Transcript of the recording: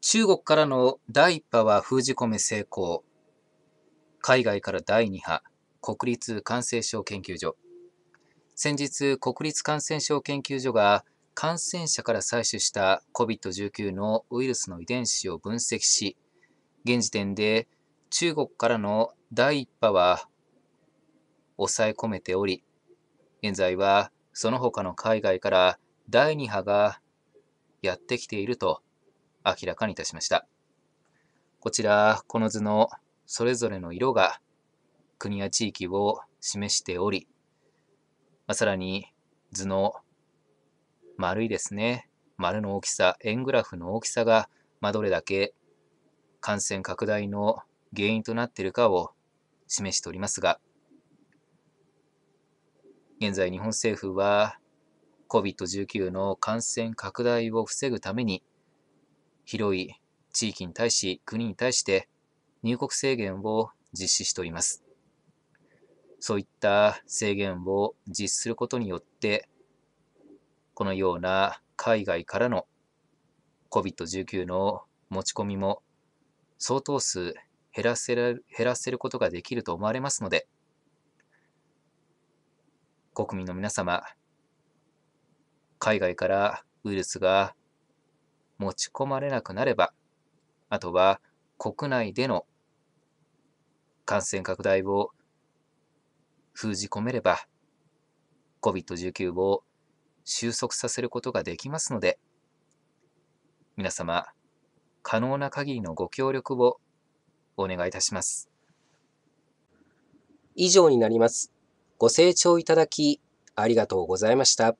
中国からの第1波は封じ込め成功。海外から第2波、国立感染症研究所。先日、国立感染症研究所が感染者から採取した COVID-19 のウイルスの遺伝子を分析し、現時点で中国からの第1波は抑え込めており、現在はその他の海外から第2波がやってきていると明らかにいたしました。こちら、この図のそれぞれの色が国や地域を示しており、まあ、さらに図の丸いですね、丸の大きさ、円グラフの大きさが、まあ、どれだけ感染拡大の原因となっているかを示しておりますが、現在日本政府は COVID-19 の感染拡大を防ぐために広い地域に対し、国に対して入国制限を実施しております。そういった制限を実施することによって、このような海外からの COVID-19 の持ち込みも相当数減らせ減らせることができると思われますので、国民の皆様、海外からウイルスが持ち込まれなくなれば、あとは国内での感染拡大を封じ込めれば、COVID-19 を収束させることができますので、皆様、可能な限りのご協力をお願いいたします。以上になります。ご清聴いただき、ありがとうございました。